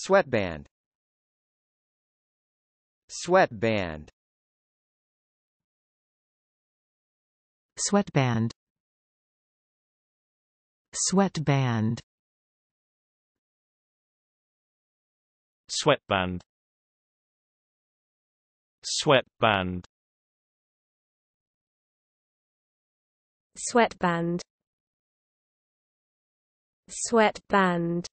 Sweatband Sweatband Sweatband Sweatband Sweatband Sweatband Sweatband Sweatband